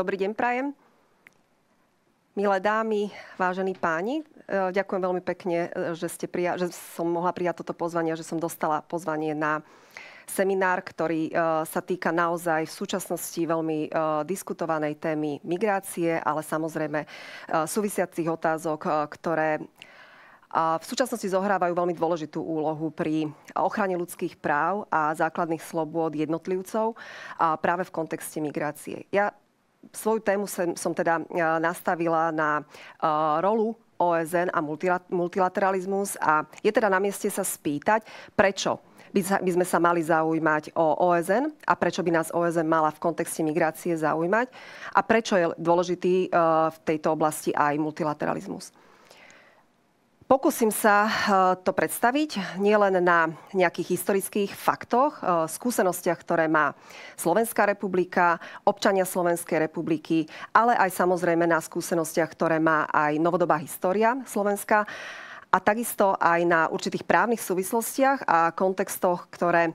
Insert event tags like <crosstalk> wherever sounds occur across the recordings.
Dobrý deň, Prajem. Milé dámy, vážení páni, e, ďakujem veľmi pekne, e, že, ste prija- že som mohla prijať toto pozvanie, že som dostala pozvanie na seminár, ktorý e, sa týka naozaj v súčasnosti veľmi diskutovanej témy migrácie, ale samozrejme súvisiacich otázok, ktoré v súčasnosti zohrávajú veľmi dôležitú úlohu pri ochrane ľudských práv a základných slobôd jednotlivcov a práve v kontexte migrácie. Ja svoju tému som, som teda e, nastavila na e, rolu OSN a multilateralizmus a je teda na mieste sa spýtať, prečo by, sa, by sme sa mali zaujímať o OSN a prečo by nás OSN mala v kontexte migrácie zaujímať a prečo je dôležitý e, v tejto oblasti aj multilateralizmus. Pokúsim sa e, to predstaviť nielen na nejakých historických faktoch, e, skúsenostiach, ktoré má Slovenská republika, občania Slovenskej republiky, ale aj samozrejme na skúsenostiach, ktoré má aj novodobá história Slovenska a takisto aj na určitých právnych súvislostiach a kontextoch, ktoré e,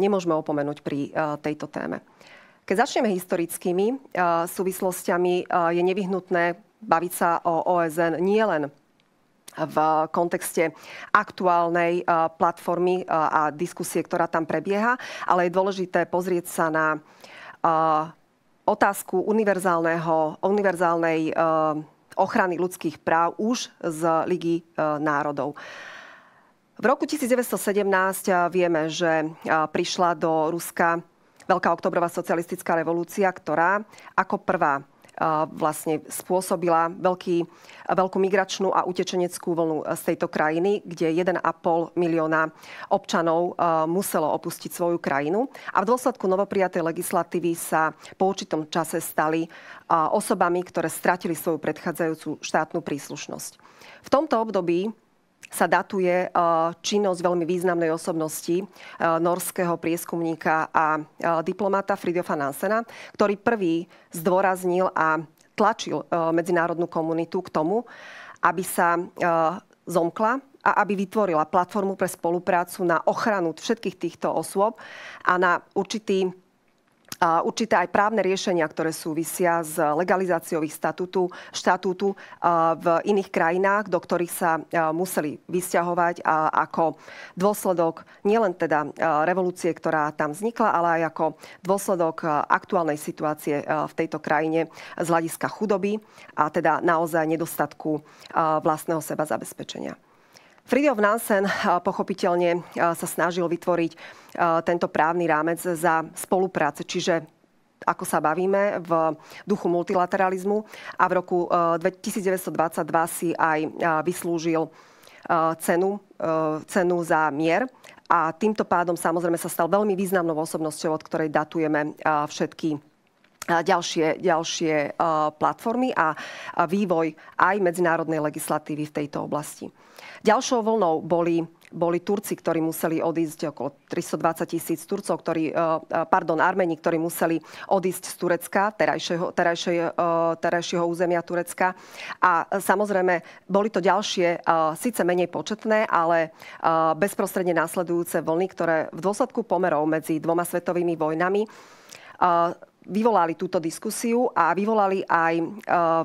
nemôžeme opomenúť pri tejto téme. Keď začneme historickými súvislostiami, je nevyhnutné baviť sa o OSN nielen v kontexte aktuálnej eh, platformy eh, a diskusie, ktorá tam prebieha, ale je dôležité pozrieť sa na eh, otázku univerzálnej ochrany ľudských práv už z Ligy národov. V roku 1917 vieme, že prišla do Ruska Veľká oktobrová socialistická revolúcia, ktorá ako prvá vlastne spôsobila veľký, veľkú migračnú a utečeneckú vlnu z tejto krajiny, kde 1,5 milióna občanov muselo opustiť svoju krajinu. A v dôsledku novoprijatej legislatívy sa po určitom čase stali osobami, ktoré stratili svoju predchádzajúcu štátnu príslušnosť. V tomto období sa datuje eh, činnosť veľmi významnej osobnosti eh, norského prieskumníka a eh, diplomata Fridjofa Nansena, ktorý prvý zdôraznil a tlačil medzinárodnú komunitu k tomu, aby sa zomkla a aby vytvorila platformu pre spoluprácu na ochranu všetkých týchto osôb a na určitý určité aj právne riešenia, ktoré súvisia s legalizáciou ich statutu, štatútu v iných krajinách, do ktorých sa museli vysťahovať a ako dôsledok nielen teda revolúcie, ktorá tam vznikla, ale aj ako dôsledok aktuálnej situácie v tejto krajine z hľadiska chudoby a teda naozaj nedostatku vlastného seba zabezpečenia. Fridjof Nansen pochopiteľne sa snažil vytvoriť tento právny rámec za spolupráce, čiže ako sa bavíme, v duchu multilateralizmu a v roku 1922 si aj vyslúžil cenu, cenu za mier a týmto pádom samozrejme sa stal veľmi významnou osobnosťou, od ktorej datujeme všetky ďalšie, ďalšie platformy a vývoj aj medzinárodnej legislatívy v tejto oblasti. Ďalšou vlnou boli boli Turci, ktorí museli odísť, okolo 320 tisíc Turcov, ktorí, e, e, pardon, Armeni, ktorí museli odísť z Turecka, terajšieho, terajšieho, e, terajšieho územia Turecka. A samozrejme, boli to ďalšie, síce menej početné, ale bezprostredne následujúce vlny, ktoré v dôsledku pomerov medzi dvoma svetovými vojnami vyvolali túto diskusiu a vyvolali aj e,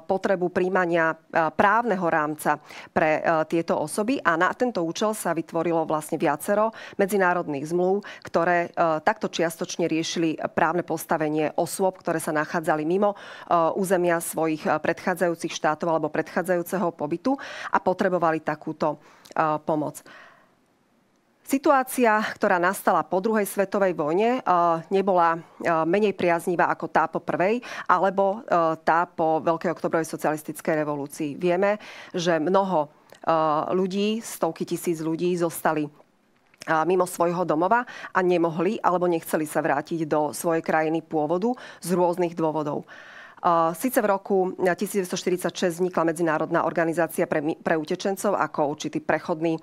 potrebu príjmania e, právneho rámca pre e, tieto osoby a na tento účel sa vytvorilo vlastne viacero medzinárodných zmluv, ktoré takto čiastočne riešili právne postavenie osôb, ktoré sa nachádzali mimo územia svojich predchádzajúcich štátov alebo predchádzajúceho pobytu a potrebovali takúto pomoc. Situácia, ktorá nastala po druhej svetovej vojne, eh, nebola eh, menej priaznivá ako tá po prvej, alebo eh, tá po Veľkej oktobrovej socialistickej revolúcii. Vieme, že mnoho ľudí, stovky tisíc ľudí zostali mimo svojho domova a nemohli alebo nechceli sa vrátiť do svojej krajiny pôvodu z rôznych dôvodov. Sice v roku 1946 vznikla Medzinárodná organizácia pre, pre utečencov ako určitý prechodný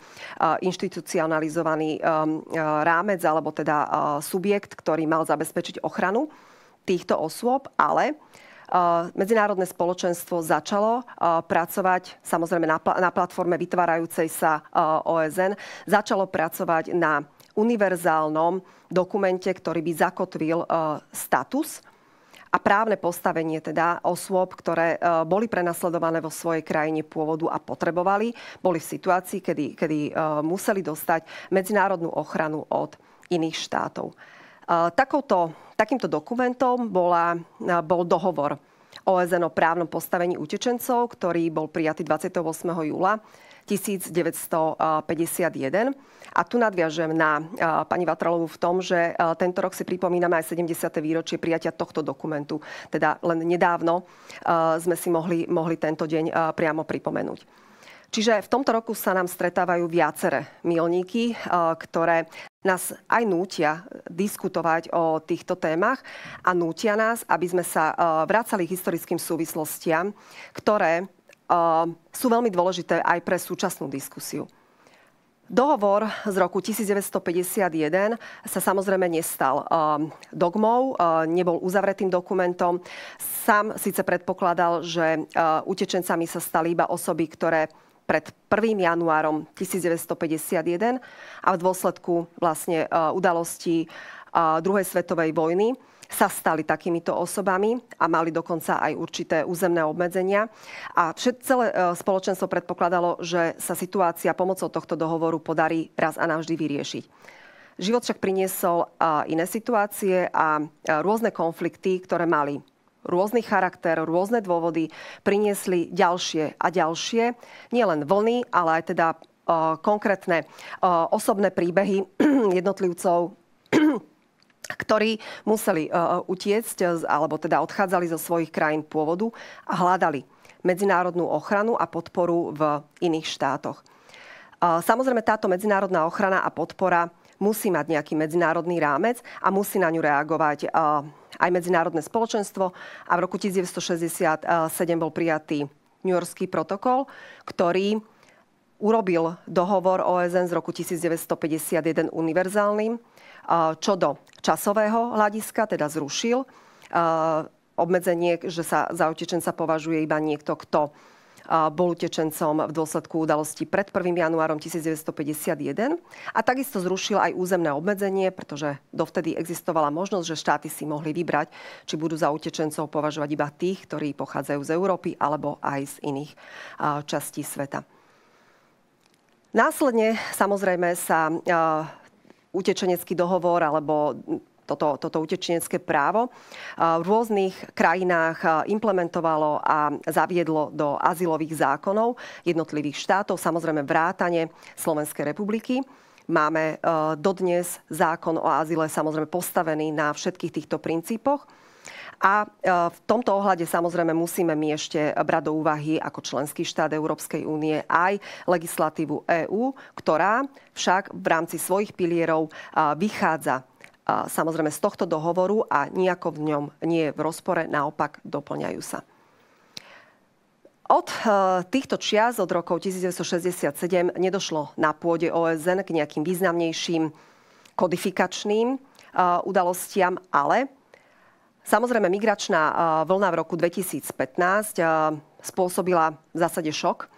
inštitucionalizovaný rámec alebo teda subjekt, ktorý mal zabezpečiť ochranu týchto osôb, ale medzinárodné spoločenstvo začalo pracovať, samozrejme na, pl- na platforme vytvárajúcej sa OSN, začalo pracovať na univerzálnom dokumente, ktorý by zakotvil status a právne postavenie teda osôb, ktoré e, boli prenasledované vo svojej krajine pôvodu a potrebovali, boli v situácii, kedy, kedy e, museli dostať medzinárodnú ochranu od iných štátov. E, takouto, takýmto dokumentom bola, bol dohovor OSN o právnom postavení utečencov, ktorý bol prijatý 28. júla 1951. A tu nadviažem na pani Vatralovu v tom, že tento rok si pripomíname aj 70. výročie prijatia tohto dokumentu. Teda len nedávno sme si mohli, mohli tento deň priamo pripomenúť. Čiže v tomto roku sa nám stretávajú viaceré milníky, ktoré nás aj nútia diskutovať o týchto témach a nútia nás, aby sme sa vracali k historickým súvislostiam, ktoré Ehm, sú veľmi dôležité aj pre súčasnú diskusiu. Dohovor z roku 1951 sa samozrejme nestal ehm, dogmou, ehm, nebol uzavretým dokumentom. Sám síce predpokladal, že utečencami sa stali iba osoby, ktoré pred 1. januárom 1951 a v dôsledku vlastne udalostí druhej svetovej vojny sa stali takýmito osobami a mali dokonca aj určité územné obmedzenia. A všet, celé e, spoločenstvo predpokladalo, že sa situácia pomocou tohto dohovoru podarí raz a navždy vyriešiť. Život však priniesol iné situácie a e, rôzne konflikty, ktoré mali rôzny charakter, rôzne dôvody priniesli ďalšie a ďalšie, nielen vlny, ale aj teda e, konkrétne osobné príbehy <clears throat> jednotlivcov ktorí museli uh, utiecť e, alebo teda odchádzali zo svojich krajín pôvodu a hľadali medzinárodnú ochranu a podporu v iných štátoch. Uh, samozrejme, táto medzinárodná ochrana a podpora musí mať nejaký medzinárodný rámec a musí na ňu reagovať uh, aj medzinárodné spoločenstvo. A v roku 1967 bol prijatý New Yorkský protokol, ktorý urobil dohovor OSN z roku 1951 univerzálnym, čo do časového hľadiska, teda zrušil obmedzenie, že sa za utečenca považuje iba niekto, kto bol utečencom v dôsledku udalosti pred 1. januárom 1951 a takisto zrušil aj územné obmedzenie, pretože dovtedy existovala možnosť, že štáty si mohli vybrať, či budú za utečencov považovať iba tých, ktorí pochádzajú z Európy alebo aj z iných častí sveta. Následne samozrejme sa uh, utečenecký dohovor alebo toto, toto utečenecké právo e, v rôznych krajinách e, implementovalo a zaviedlo do azylových zákonov jednotlivých štátov, samozrejme vrátane Slovenskej republiky. Máme dodnes zákon o azyle samozrejme postavený na všetkých týchto princípoch. A e, v tomto ohľade samozrejme musíme my ešte brať do úvahy ako členský štát Európskej únie aj legislatívu EÚ, ktorá však v rámci svojich pilierov e, vychádza e, samozrejme z tohto dohovoru a nejako v ňom nie je v rozpore, naopak doplňajú sa. Od týchto čias, od rokov 1967, nedošlo na pôde OSN k nejakým významnejším kodifikačným udalostiam, ale Samozrejme, migračná eh, vlna v roku 2015 eh, spôsobila v zásade šok.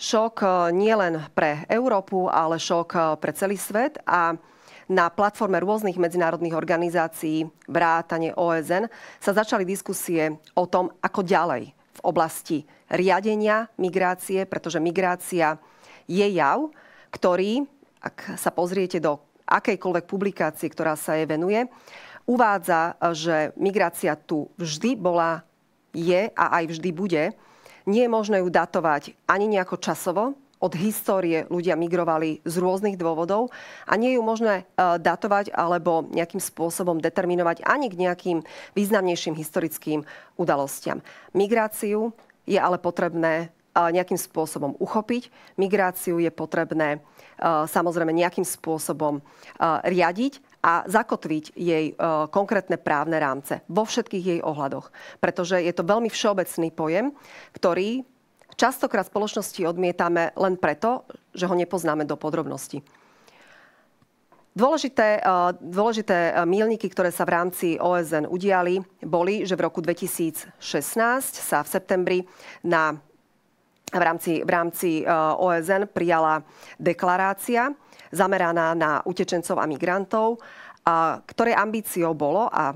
Šok eh, nielen pre Európu, ale šok pre celý svet a na platforme rôznych medzinárodných organizácií, vrátane OSN, sa začali diskusie o tom, ako ďalej v oblasti riadenia migrácie, pretože migrácia je jav, ktorý, ak sa pozriete do akejkoľvek publikácie, ktorá sa jej venuje, uvádza, že migrácia tu vždy bola, je a aj vždy bude. Nie je možné ju datovať ani nejako časovo, od histórie ľudia migrovali z rôznych dôvodov a nie je ju možné e, datovať alebo nejakým spôsobom determinovať ani k nejakým významnejším historickým udalostiam. Migráciu je ale potrebné e, nejakým spôsobom uchopiť. Migráciu je potrebné e, samozrejme nejakým spôsobom riadiť a zakotviť jej e, konkrétne právne rámce vo všetkých jej ohľadoch. Pretože je to veľmi všeobecný pojem, ktorý častokrát spoločnosti odmietame len preto, že ho nepoznáme do podrobnosti. Dôležité, e, dôležité e, mílniky, ktoré sa v rámci OSN udiali, boli, že v roku 2016 sa v septembri na, v, rámci, v rámci OSN prijala deklarácia, zameraná na utečencov a migrantov, a ktoré ambíciou bolo a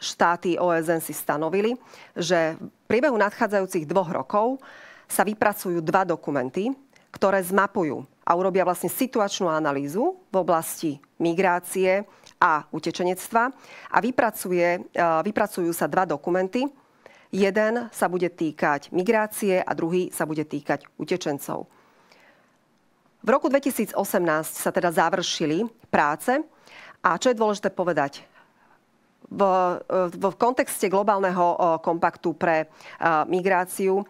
štáty OSN si stanovili, že v priebehu nadchádzajúcich dvoch rokov sa vypracujú dva dokumenty, ktoré zmapujú a urobia vlastne situačnú analýzu v oblasti migrácie a utečenectva a vypracuje, e, vypracujú sa dva dokumenty. Jeden sa bude týkať migrácie a druhý sa bude týkať utečencov. V roku 2018 sa teda završili práce a čo je dôležité povedať, v, v, v kontexte globálneho kompaktu pre migráciu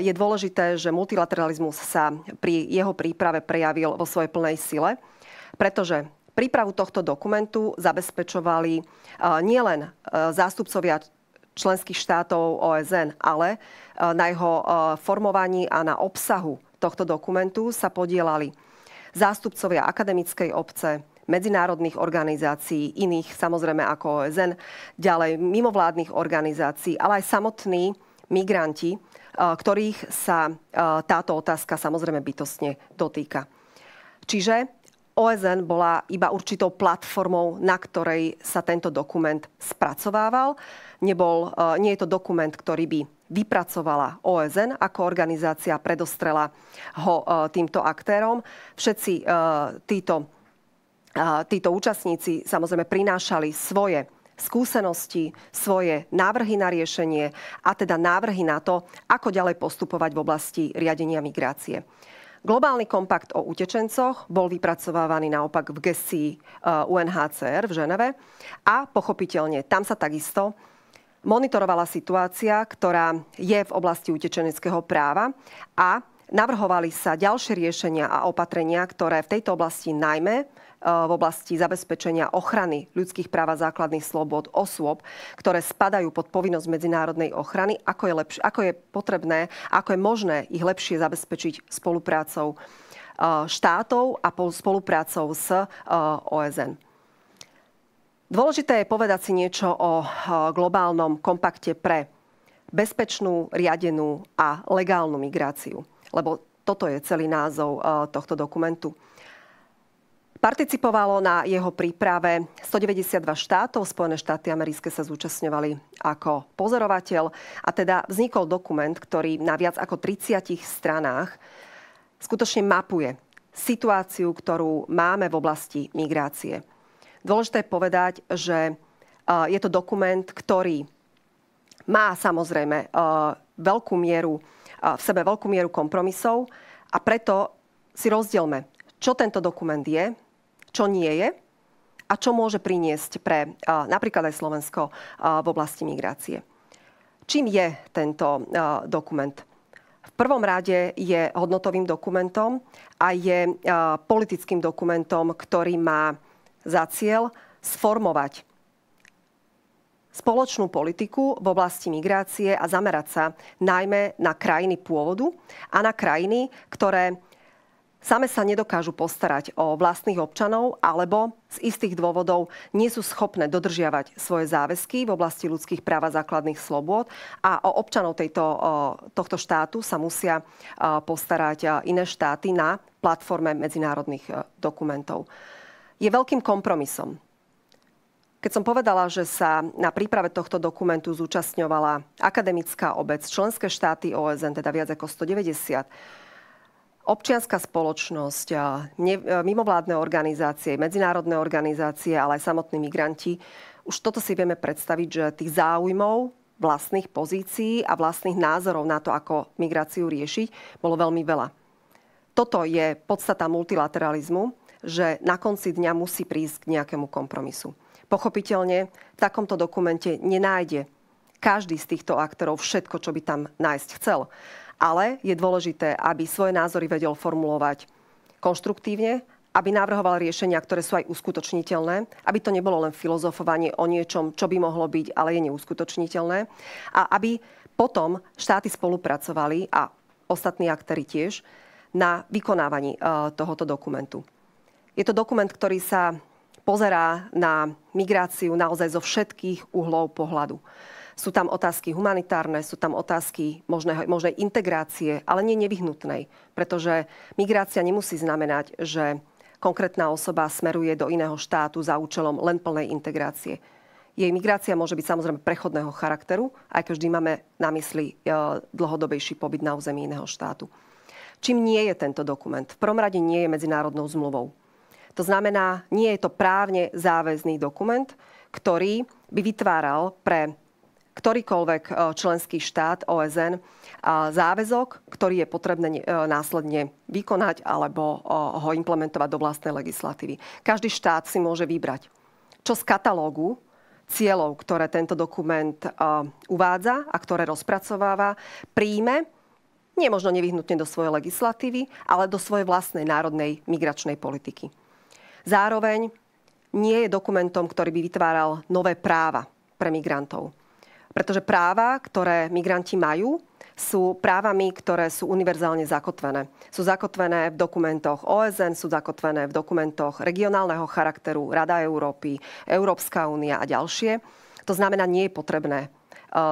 je dôležité, že multilateralizmus sa pri jeho príprave prejavil vo svojej plnej sile, pretože prípravu tohto dokumentu zabezpečovali nielen zástupcovia členských štátov OSN, ale na jeho formovaní a na obsahu tohto dokumentu sa podielali zástupcovia akademickej obce, medzinárodných organizácií, iných samozrejme ako OSN, ďalej mimovládnych organizácií, ale aj samotní migranti, e, ktorých sa e, táto otázka samozrejme bytostne dotýka. Čiže OSN bola iba určitou platformou, na ktorej sa tento dokument spracovával. Nebol, e, nie je to dokument, ktorý by vypracovala OSN, ako organizácia predostrela ho e, týmto aktérom. Všetci e, títo, e, títo účastníci samozrejme prinášali svoje skúsenosti, svoje návrhy na riešenie a teda návrhy na to, ako ďalej postupovať v oblasti riadenia migrácie. Globálny kompakt o utečencoch bol vypracovávaný naopak v gestii UNHCR v Ženeve a pochopiteľne tam sa takisto monitorovala situácia, ktorá je v oblasti utečeneckého práva a navrhovali sa ďalšie riešenia a opatrenia, ktoré v tejto oblasti najmä e, v oblasti zabezpečenia ochrany ľudských práv a základných slobod osôb, ktoré spadajú pod povinnosť medzinárodnej ochrany, ako je, lepš- ako je potrebné, ako je možné ich lepšie zabezpečiť spoluprácou e, štátov a spoluprácou s e, OSN. Dôležité je povedať si niečo o globálnom kompakte pre bezpečnú, riadenú a legálnu migráciu. Lebo toto je celý názov e, tohto dokumentu. Participovalo na jeho príprave 192 štátov, Spojené štáty americké sa zúčastňovali ako pozorovateľ a teda vznikol dokument, ktorý na viac ako 30 stranách skutočne mapuje situáciu, ktorú máme v oblasti migrácie. Dôležité je povedať, že je to dokument, ktorý má samozrejme veľkú mieru, v sebe veľkú mieru kompromisov a preto si rozdielme, čo tento dokument je, čo nie je a čo môže priniesť pre napríklad aj Slovensko v oblasti migrácie. Čím je tento dokument? V prvom rade je hodnotovým dokumentom a je politickým dokumentom, ktorý má za cieľ sformovať spoločnú politiku v oblasti migrácie a zamerať sa najmä na krajiny pôvodu a na krajiny, ktoré same sa nedokážu postarať o vlastných občanov alebo z istých dôvodov nie sú schopné dodržiavať svoje záväzky v oblasti ľudských práv a základných slobôd a o občanov tejto, tohto štátu sa musia postarať iné štáty na platforme medzinárodných dokumentov je veľkým kompromisom. Keď som povedala, že sa na príprave tohto dokumentu zúčastňovala akademická obec, členské štáty OSN, teda viac ako 190, občianská spoločnosť, e, mimovládne organizácie, medzinárodné organizácie, ale aj samotní migranti, už toto si vieme predstaviť, že tých záujmov, vlastných pozícií a vlastných názorov na to, ako migráciu riešiť, bolo veľmi veľa. Toto je podstata multilateralizmu že na konci dňa musí prísť k nejakému kompromisu. Pochopiteľne v takomto dokumente nenájde každý z týchto aktorov všetko, čo by tam nájsť chcel. Ale je dôležité, aby svoje názory vedel formulovať konštruktívne, aby navrhoval riešenia, ktoré sú aj uskutočniteľné, aby to nebolo len filozofovanie o niečom, čo by mohlo byť, ale je neuskutočniteľné, a aby potom štáty spolupracovali a ostatní aktéry tiež na vykonávaní e, tohoto dokumentu. Je to dokument, ktorý sa pozerá na migráciu naozaj zo všetkých uhlov pohľadu. Sú tam otázky humanitárne, sú tam otázky možného, možnej integrácie, ale nie nevyhnutnej, pretože migrácia nemusí znamenať, že konkrétna osoba smeruje do iného štátu za účelom len plnej integrácie. Jej migrácia môže byť samozrejme prechodného charakteru, aj keď vždy máme na mysli e, dlhodobejší pobyt na území iného štátu. Čím nie je tento dokument? V prvom rade nie je medzinárodnou zmluvou to znamená, nie je to právne záväzný dokument, ktorý by vytváral pre ktorýkoľvek e, členský štát OSN e, záväzok, ktorý je potrebné e, následne vykonať alebo ho implementovať do vlastnej legislatívy. Každý štát si môže vybrať, čo z katalógu cieľov, ktoré tento dokument uvádza a ktoré rozpracováva, príjme nie možno nevyhnutne do svojej legislatívy, ale do svojej vlastnej národnej migračnej politiky. Zároveň nie je dokumentom, ktorý by vytváral nové práva pre migrantov. Pretože práva, ktoré migranti majú, sú právami, ktoré sú univerzálne zakotvené. Sú zakotvené v dokumentoch OSN, sú zakotvené v dokumentoch regionálneho charakteru Rada Európy, Európska únia a ďalšie. To znamená, nie je potrebné e,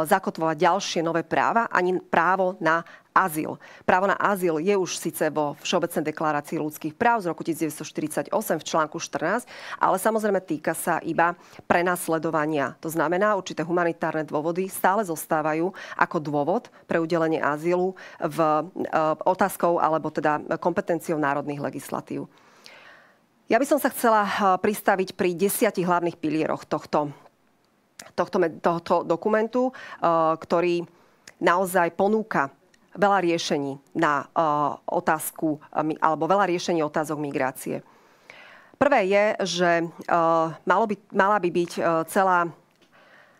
zakotvovať ďalšie nové práva, ani právo na azyl. Právo na azyl je už síce vo Všeobecnej deklarácii ľudských práv z roku 1948 v článku 14, ale samozrejme týka sa iba prenasledovania. To znamená, určité humanitárne dôvody stále zostávajú ako dôvod pre udelenie azylu v eh, otázkou alebo teda kompetenciou národných legislatív. Ja by som sa chcela eh, pristaviť pri desiatich hlavných pilieroch tohto, tohto, tohto dokumentu, eh, ktorý naozaj ponúka veľa riešení na otázku, e, alebo veľa riešení otázok migrácie. Prvé je, že e, malo by, mala by byť e, celá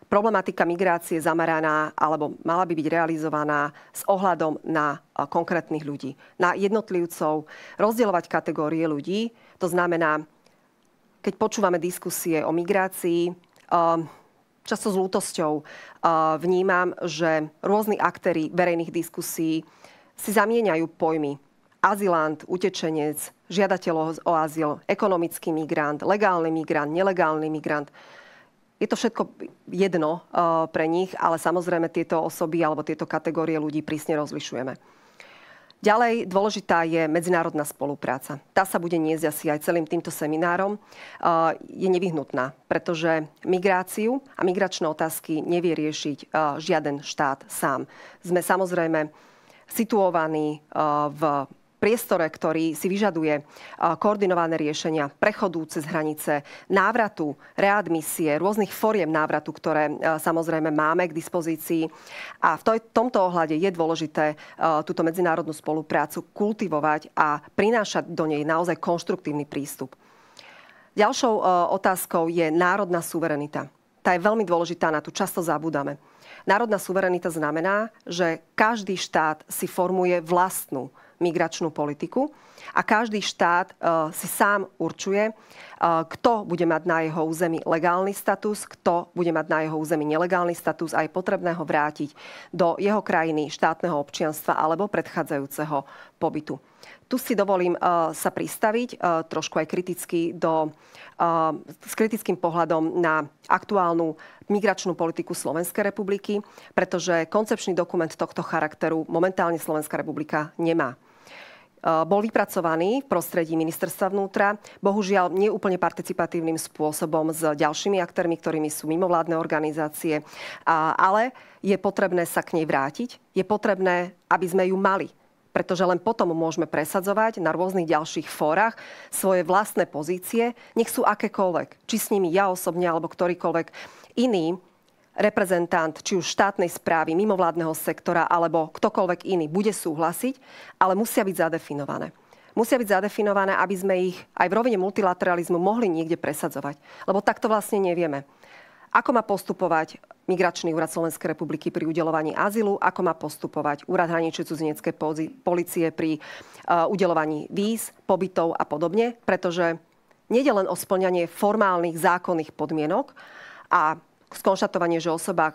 problematika migrácie zameraná alebo mala by byť realizovaná s ohľadom na konkrétnych ľudí, na jednotlivcov, rozdielovať kategórie ľudí. To znamená, keď počúvame diskusie o migrácii, často s lútosťou eh, vnímam, že rôzni aktéry verejných diskusí si zamieňajú pojmy. Azilant, utečenec, žiadateľ o azyl, ekonomický migrant, legálny migrant, nelegálny migrant. Je to všetko jedno eh, pre nich, ale samozrejme tieto osoby alebo tieto kategórie ľudí prísne rozlišujeme. Ďalej dôležitá je medzinárodná spolupráca. Tá sa bude niesť asi aj celým týmto seminárom. Je nevyhnutná, pretože migráciu a migračné otázky nevie riešiť žiaden štát sám. Sme samozrejme situovaní v priestore, ktorý si vyžaduje koordinované riešenia prechodu cez hranice, návratu, readmisie, rôznych foriem návratu, ktoré samozrejme máme k dispozícii. A v tomto ohľade je dôležité túto medzinárodnú spoluprácu kultivovať a prinášať do nej naozaj konštruktívny prístup. Ďalšou otázkou je národná suverenita. Tá je veľmi dôležitá, na tú často zabúdame. Národná suverenita znamená, že každý štát si formuje vlastnú migračnú politiku a každý štát e, si sám určuje, e, kto bude mať na jeho území legálny status, kto bude mať na jeho území nelegálny status a je potrebné ho vrátiť do jeho krajiny štátneho občianstva alebo predchádzajúceho pobytu. Tu si dovolím e, sa pristaviť trošku aj kriticky do, s kritickým pohľadom na aktuálnu migračnú politiku Slovenskej republiky, pretože koncepčný dokument tohto charakteru momentálne Slovenská republika nemá. E, bol vypracovaný v prostredí ministerstva vnútra, bohužiaľ neúplne participatívnym spôsobom s ďalšími aktérmi, ktorými sú mimovládne organizácie, ale je potrebné sa k nej vrátiť, je potrebné, aby sme ju mali pretože len potom môžeme presadzovať na rôznych ďalších fórach svoje vlastné pozície, nech sú akékoľvek, či s nimi ja osobne alebo ktorýkoľvek iný reprezentant či už štátnej správy, mimovládneho sektora alebo ktokoľvek iný bude súhlasiť, ale musia byť zadefinované musia byť zadefinované, aby sme ich aj v rovine multilateralizmu mohli niekde presadzovať. Lebo takto vlastne nevieme. Ako má postupovať Migračný úrad Slovenskej republiky pri udelovaní azylu, ako má postupovať úrad hraničnej cudzineckej policie pri eh, udelovaní víz, pobytov a podobne, pretože je len o splňanie formálnych zákonných podmienok a skonštatovanie, že osoba e,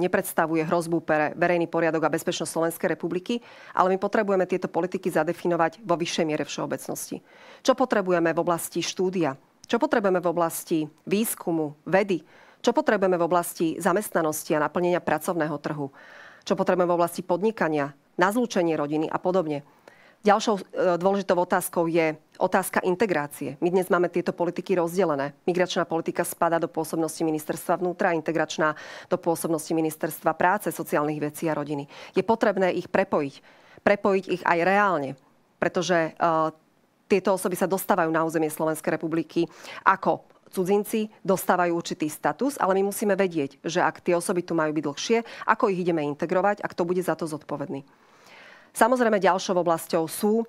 nepredstavuje hrozbu pre verejný poriadok a bezpečnosť Slovenskej republiky, ale my potrebujeme tieto politiky zadefinovať vo vyššej miere všeobecnosti. Čo potrebujeme v oblasti štúdia? Čo potrebujeme v oblasti výskumu, vedy? Čo potrebujeme v oblasti zamestnanosti a naplnenia pracovného trhu? Čo potrebujeme v oblasti podnikania, na zlúčenie rodiny a podobne? Ďalšou e, dôležitou otázkou je otázka integrácie. My dnes máme tieto politiky rozdelené. Migračná politika spada do pôsobnosti ministerstva vnútra, integračná do pôsobnosti ministerstva práce, sociálnych vecí a rodiny. Je potrebné ich prepojiť. Prepojiť ich aj reálne, pretože uh, tieto osoby sa dostávajú na územie Slovenskej republiky ako cudzinci dostávajú určitý status, ale my musíme vedieť, že ak tie osoby tu majú byť dlhšie, ako ich ideme integrovať a kto bude za to zodpovedný. Samozrejme, ďalšou oblasťou sú e,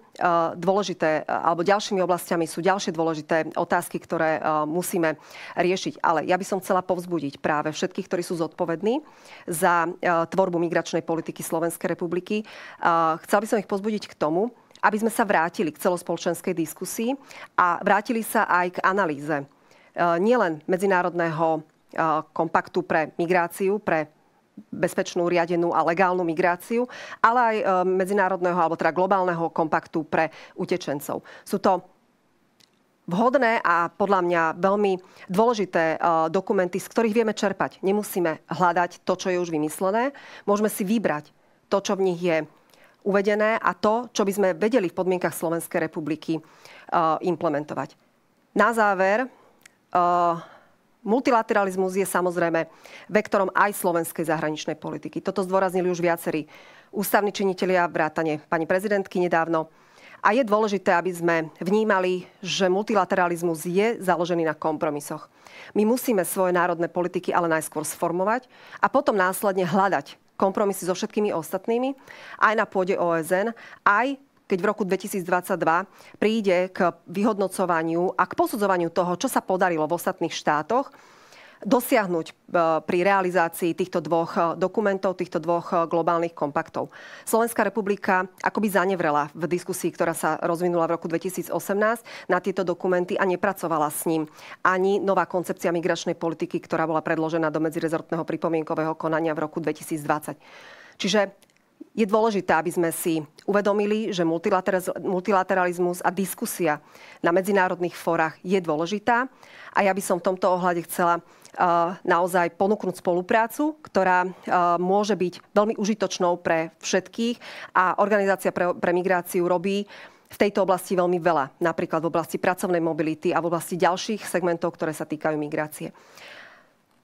dôležité, e, alebo ďalšími oblastiami sú ďalšie dôležité otázky, ktoré e, musíme riešiť. Ale ja by som chcela povzbudiť práve všetkých, ktorí sú zodpovední za tvorbu migračnej politiky Slovenskej republiky. Chcela by som ich pozbudiť k tomu, aby sme sa vrátili k celospoľočenskej diskusii a vrátili sa aj k analýze nielen medzinárodného kompaktu pre migráciu, pre bezpečnú, riadenú a legálnu migráciu, ale aj e, medzinárodného alebo teda globálneho kompaktu pre utečencov. Sú to vhodné a podľa mňa veľmi dôležité e, dokumenty, z ktorých vieme čerpať. Nemusíme hľadať to, čo je už vymyslené. Môžeme si vybrať to, čo v nich je uvedené a to, čo by sme vedeli v podmienkach Slovenskej republiky e, implementovať. Na záver, Multilateralizmus je samozrejme vektorom aj slovenskej zahraničnej politiky. Toto zdôraznili už viacerí ústavní činitelia, vrátane pani prezidentky nedávno. A je dôležité, aby sme vnímali, že multilateralizmus je založený na kompromisoch. My musíme svoje národné politiky ale najskôr sformovať a potom následne hľadať kompromisy so všetkými ostatnými, aj na pôde OSN, aj keď v roku 2022 príde k vyhodnocovaniu a k posudzovaniu toho, čo sa podarilo v ostatných štátoch, dosiahnuť e, pri realizácii týchto dvoch e, dokumentov, týchto dvoch e, globálnych kompaktov. Slovenská republika akoby zanevrela v diskusii, ktorá sa rozvinula v roku 2018 na tieto dokumenty a nepracovala s ním. Ani nová koncepcia migračnej politiky, ktorá bola predložená do medzirezortného pripomienkového konania v roku 2020. Čiže je dôležité, aby sme si uvedomili, že multilateralizmus a diskusia na medzinárodných fórach je dôležitá. A ja by som v tomto ohľade chcela eh, naozaj ponúknuť spoluprácu, ktorá eh, môže byť veľmi užitočnou pre všetkých. A Organizácia pre, pre migráciu robí v tejto oblasti veľmi veľa, napríklad v oblasti pracovnej mobility a v oblasti ďalších segmentov, ktoré sa týkajú migrácie.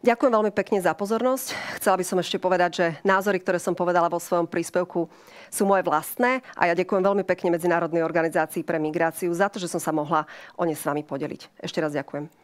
Ďakujem veľmi pekne za pozornosť. Chcela by som ešte povedať, že názory, ktoré som povedala vo svojom príspevku, sú moje vlastné a ja ďakujem veľmi pekne Medzinárodnej organizácii pre migráciu za to, že som sa mohla o ne s vami podeliť. Ešte raz ďakujem.